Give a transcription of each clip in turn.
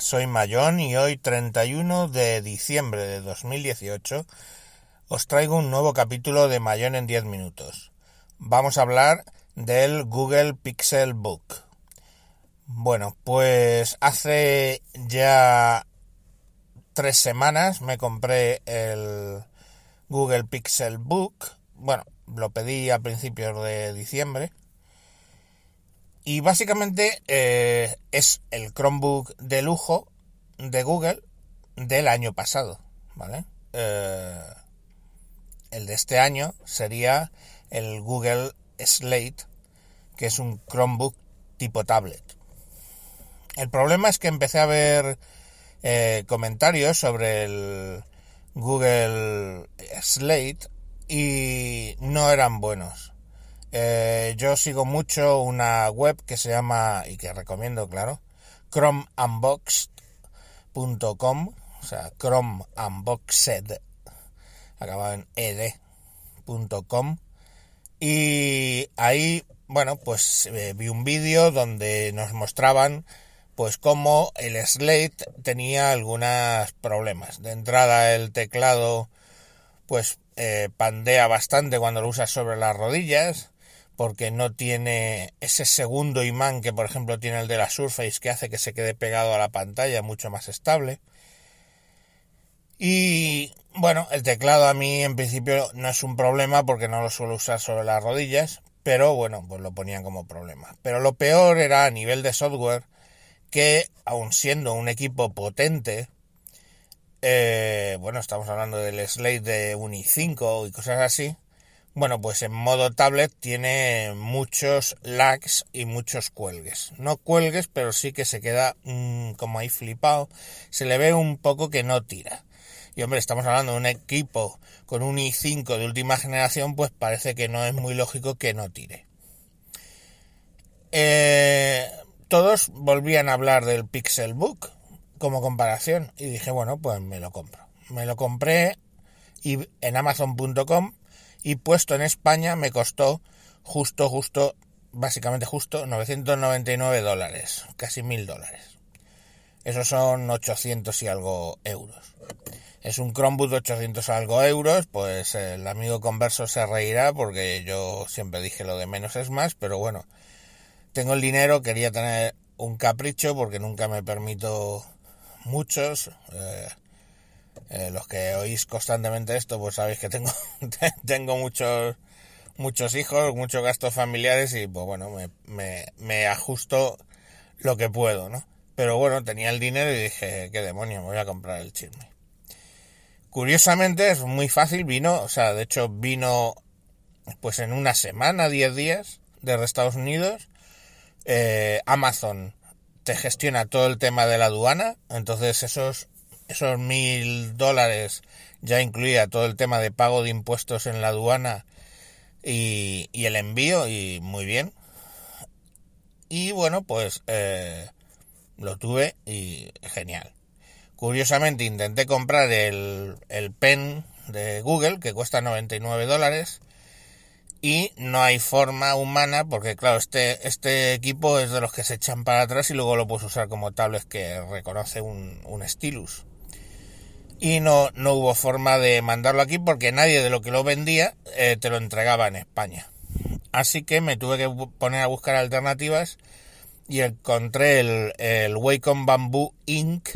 soy Mayón y hoy 31 de diciembre de 2018 os traigo un nuevo capítulo de Mayón en 10 minutos. Vamos a hablar del Google Pixel Book. Bueno, pues hace ya tres semanas me compré el Google Pixel Book. Bueno, lo pedí a principios de diciembre y básicamente eh, es el Chromebook de lujo de Google del año pasado, eh, el de este año sería el Google Slate, que es un Chromebook tipo tablet. El problema es que empecé a ver eh, comentarios sobre el Google Slate y no eran buenos. Eh, yo sigo mucho una web que se llama, y que recomiendo, claro, chromeunboxed.com, o sea, chromeunboxed, acabado en ed.com, y ahí, bueno, pues eh, vi un vídeo donde nos mostraban pues cómo el Slate tenía algunos problemas. De entrada el teclado pues eh, pandea bastante cuando lo usas sobre las rodillas porque no tiene ese segundo imán que por ejemplo tiene el de la Surface que hace que se quede pegado a la pantalla mucho más estable. Y bueno, el teclado a mí en principio no es un problema porque no lo suelo usar sobre las rodillas, pero bueno, pues lo ponían como problema. Pero lo peor era a nivel de software que aun siendo un equipo potente, eh, bueno, estamos hablando del Slate de Uni 5 y cosas así, bueno, pues en modo tablet tiene muchos lags y muchos cuelgues. No cuelgues, pero sí que se queda mm, como ahí flipado. Se le ve un poco que no tira. Y hombre, estamos hablando de un equipo con un i5 de última generación, pues parece que no es muy lógico que no tire. Eh, todos volvían a hablar del Pixel Book como comparación y dije, bueno, pues me lo compro. Me lo compré y en amazon.com y puesto en España me costó justo, justo, básicamente justo 999 dólares, casi 1000 dólares. Esos son 800 y algo euros. Es un Chromebook de 800 y algo euros, pues el amigo converso se reirá porque yo siempre dije lo de menos es más, pero bueno, tengo el dinero, quería tener un capricho porque nunca me permito muchos. Eh, eh, los que oís constantemente esto, pues sabéis que tengo, tengo muchos, muchos hijos, muchos gastos familiares y pues bueno, me, me, ajusto lo que puedo, ¿no? Pero bueno, tenía el dinero y dije, qué demonio, me voy a comprar el chisme. Curiosamente es muy fácil, vino, o sea, de hecho vino pues en una semana, 10 días desde Estados Unidos. Eh, Amazon te gestiona todo el tema de la aduana, entonces es esos mil dólares ya incluía todo el tema de pago de impuestos en la aduana y, el envío y muy bien y bueno pues eh, lo tuve y genial curiosamente intenté comprar el, el pen de Google que cuesta 99 dólares y no hay forma humana porque claro este este equipo es de los que se echan para atrás y luego lo puedes usar como tablet que reconoce un, un stylus y no, no hubo forma de mandarlo aquí porque nadie de lo que lo vendía eh, te lo entregaba en España. Así que me tuve que poner a buscar alternativas y encontré el, el Wacom Bamboo Inc.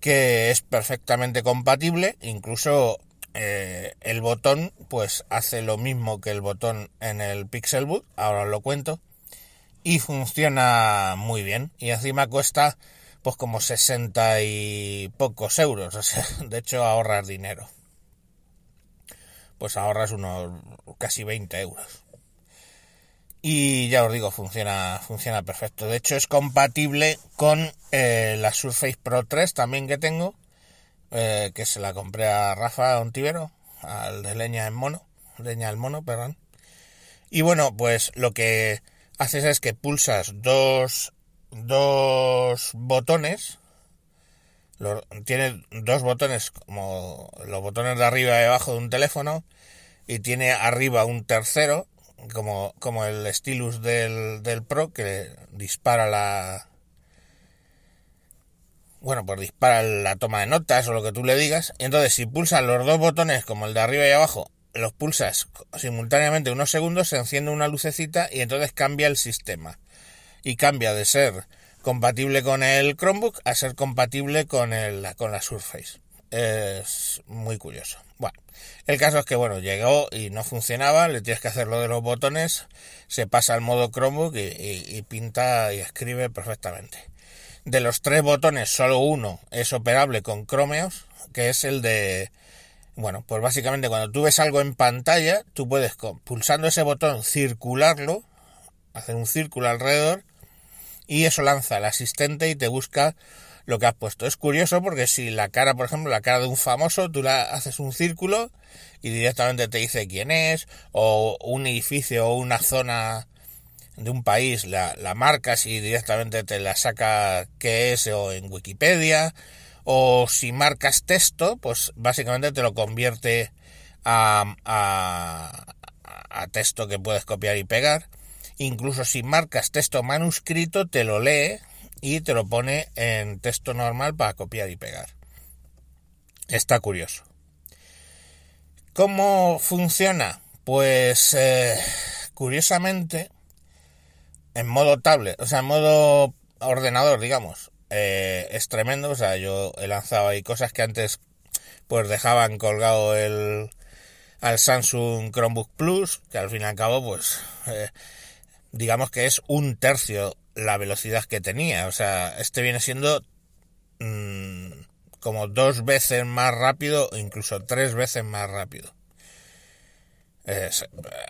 que es perfectamente compatible, incluso eh, el botón pues hace lo mismo que el botón en el Pixelbook, ahora os lo cuento, y funciona muy bien y encima cuesta pues como 60 y pocos euros. de hecho, ahorras dinero. Pues ahorras unos casi 20 euros. Y ya os digo, funciona, funciona perfecto. De hecho, es compatible con eh, la Surface Pro 3 también que tengo, eh, que se la compré a Rafa Ontivero, al de leña en mono, leña al mono, perdón. Y bueno, pues lo que haces es que pulsas dos dos botones. tiene dos botones como los botones de arriba y abajo de un teléfono y tiene arriba un tercero como, como el stylus del, del Pro que dispara la bueno pues dispara la toma de notas o lo que tú le digas entonces si pulsas los dos botones como el de arriba y abajo los pulsas simultáneamente unos segundos se enciende una lucecita y entonces cambia el sistema y cambia de ser compatible con el Chromebook a ser compatible con, el, con la Surface. Es muy curioso. Bueno, el caso es que bueno, llegó y no funcionaba, le tienes que hacer lo de los botones, se pasa al modo Chromebook y, y pinta y escribe perfectamente. De los tres botones, solo uno es operable con Chromeos, que es el de bueno, pues básicamente cuando tú ves algo en pantalla, tú puedes pulsando ese botón circularlo, hacer un círculo alrededor y eso lanza el asistente y te busca lo que has puesto. Es curioso porque si la cara, por ejemplo, la cara de un famoso, tú la haces un círculo y directamente te dice quién es, o un edificio o una zona de un país la, la marcas y directamente te la saca qué es o en Wikipedia, o si marcas texto, pues básicamente te lo convierte a, a, a texto que puedes copiar y pegar incluso si marcas texto manuscrito, te lo lee y te lo pone en texto normal para copiar y pegar. Está curioso. ¿Cómo funciona? Pues eh, curiosamente, en modo tablet, o sea, en modo ordenador, digamos, eh, es tremendo. O sea, yo he lanzado ahí cosas que antes pues dejaban colgado el al Samsung Chromebook Plus, que al fin y al cabo, pues eh, digamos que es un tercio la velocidad que tenía. O sea, este viene siendo mm, como dos veces más rápido, incluso tres veces más rápido.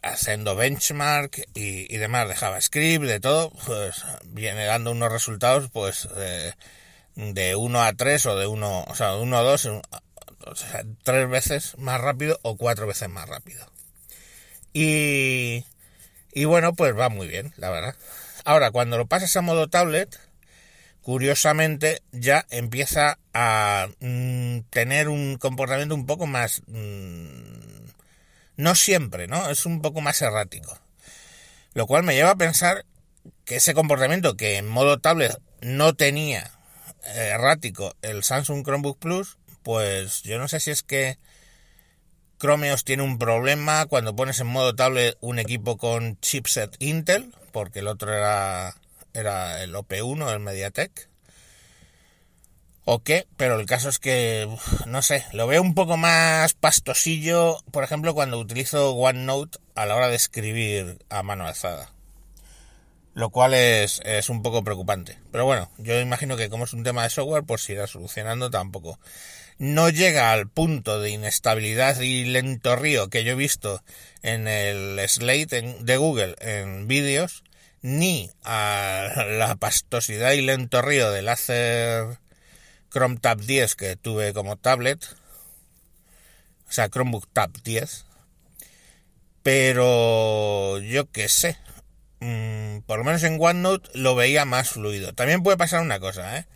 haciendo benchmark y, demás de JavaScript, de todo, pues viene dando unos resultados pues de 1 a 3 o de 1, o sea, uno a 2, o sea, tres veces más rápido o cuatro veces más rápido. Y y bueno, pues va muy bien, la verdad. Ahora, cuando lo pasas a modo tablet, curiosamente ya empieza a mm, tener un comportamiento un poco más... Mm, no siempre, ¿no? Es un poco más errático. Lo cual me lleva a pensar que ese comportamiento que en modo tablet no tenía eh, errático el Samsung Chromebook Plus, pues yo no sé si es que Chromeos tiene un problema cuando pones en modo tablet un equipo con chipset Intel, porque el otro era, era el OP1, el MediaTek. O qué, pero el caso es que, no sé, lo veo un poco más pastosillo, por ejemplo, cuando utilizo OneNote a la hora de escribir a mano alzada. Lo cual es, es un poco preocupante. Pero bueno, yo imagino que como es un tema de software, pues irá solucionando tampoco no llega al punto de inestabilidad y lento río que yo he visto en el slate de Google en vídeos, ni a la pastosidad y lento río del láser... Chrome Tab 10 que tuve como tablet, o sea, Chromebook Tab 10, pero yo qué sé, mm, por lo menos en OneNote lo veía más fluido. También puede pasar una cosa, Eh,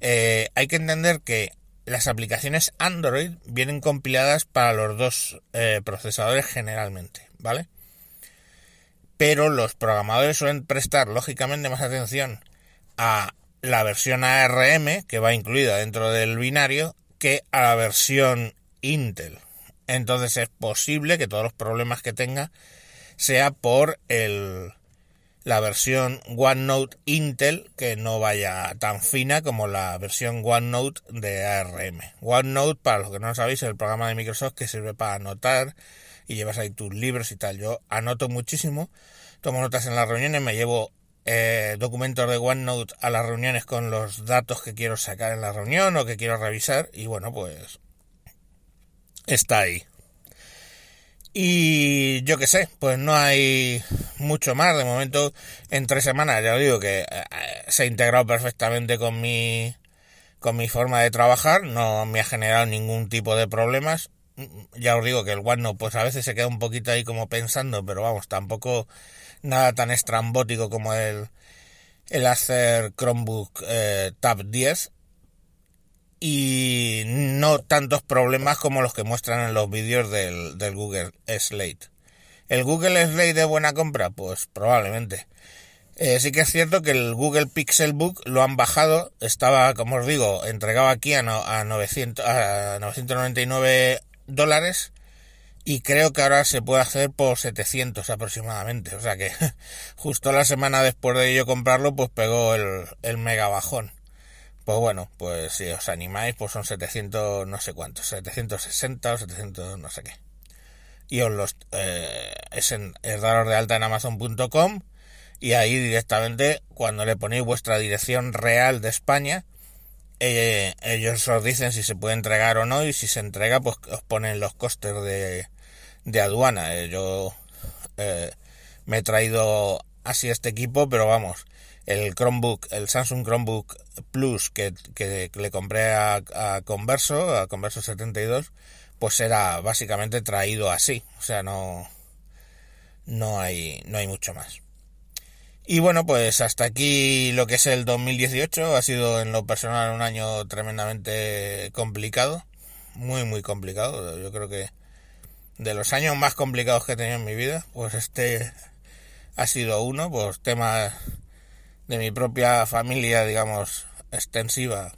eh hay que entender que las aplicaciones Android vienen compiladas para los dos eh, procesadores generalmente, ¿vale? Pero los programadores suelen prestar lógicamente más atención a la versión ARM, que va incluida dentro del binario, que a la versión Intel. Entonces es posible que todos los problemas que tenga sea por el, la versión OneNote Intel que no vaya tan fina como la versión OneNote de ARM. OneNote, para los que no lo sabéis, es el programa de Microsoft que sirve para anotar y llevas ahí tus libros y tal. Yo anoto muchísimo, tomo notas en las reuniones, me llevo eh, documentos de OneNote a las reuniones con los datos que quiero sacar en la reunión o que quiero revisar y bueno, pues está ahí. Y yo qué sé, pues no hay mucho más. De momento, en tres semanas, ya os digo que eh, eh, se ha integrado perfectamente con mi, con mi forma de trabajar. No me ha generado ningún tipo de problemas. Mm, ya os digo que el guano, pues a veces se queda un poquito ahí como pensando, pero vamos, tampoco nada tan estrambótico como el, el Chromebook eh, Tab 10 y no tantos problemas como los que muestran en los vídeos del, Google Slate. ¿El Google Slate de buena compra? Pues probablemente. Eh, sí que es cierto que el Google Pixel Book lo han bajado, estaba, como os digo, entregado aquí a, no, a, 900, a 999 dólares y creo que ahora se puede hacer por 700 aproximadamente. O sea que justo la semana después de yo comprarlo, pues pegó el, el mega bajón. Pues bueno, pues si os animáis, pues son 700 no sé cuántos, 760 o 700 no sé qué. Y os los... Eh, es, en, daros de alta en amazon.com y ahí directamente cuando le ponéis vuestra dirección real de España, eh, ellos os dicen si se puede entregar o no y si se entrega pues os ponen los costes de, de aduana. Eh, yo me he traído así este equipo, pero vamos, el Chromebook, el Samsung Chromebook Plus que, le compré a, a, Converso, a Converso 72, pues era básicamente traído así. O sea, no, no, hay, no hay mucho más. Y bueno, pues hasta aquí lo que es el 2018. Ha sido en lo personal un año tremendamente complicado. Muy, muy complicado. Yo creo que de los años más complicados que he tenido en mi vida, pues este ha sido uno, pues temas de mi propia familia, digamos, extensiva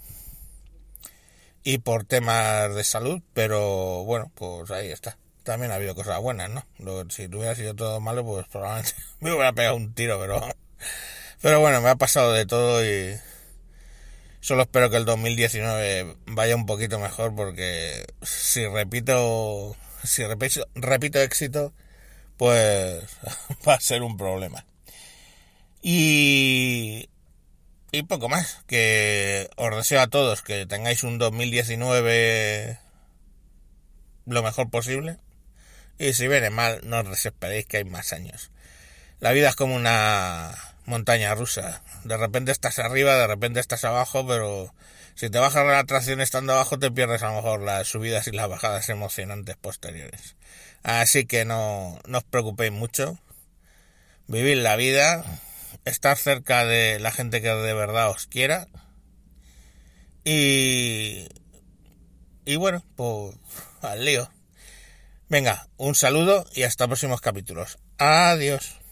y por temas de salud, pero bueno, pues ahí está. También ha habido cosas buenas, ¿no? si tuviera sido todo malo, pues probablemente me hubiera pegado un tiro, pero... Pero bueno, me ha pasado de todo y... Solo espero que el 2019 vaya un poquito mejor porque si repito... Si repito, repito éxito, pues va a ser un problema. Y, poco más, que os deseo a todos que tengáis un 2019 lo mejor posible. Y si viene mal, no os desesperéis que hay más años. La vida es como una montaña rusa. De repente estás arriba, de repente estás abajo, pero si te bajas la atracción estando abajo, te pierdes a lo mejor las subidas y las bajadas emocionantes posteriores. Así que no, no os preocupéis mucho. vivir la vida, estar cerca de la gente que de verdad os quiera. Y, y bueno, pues al lío. Venga, un saludo y hasta próximos capítulos. Adiós.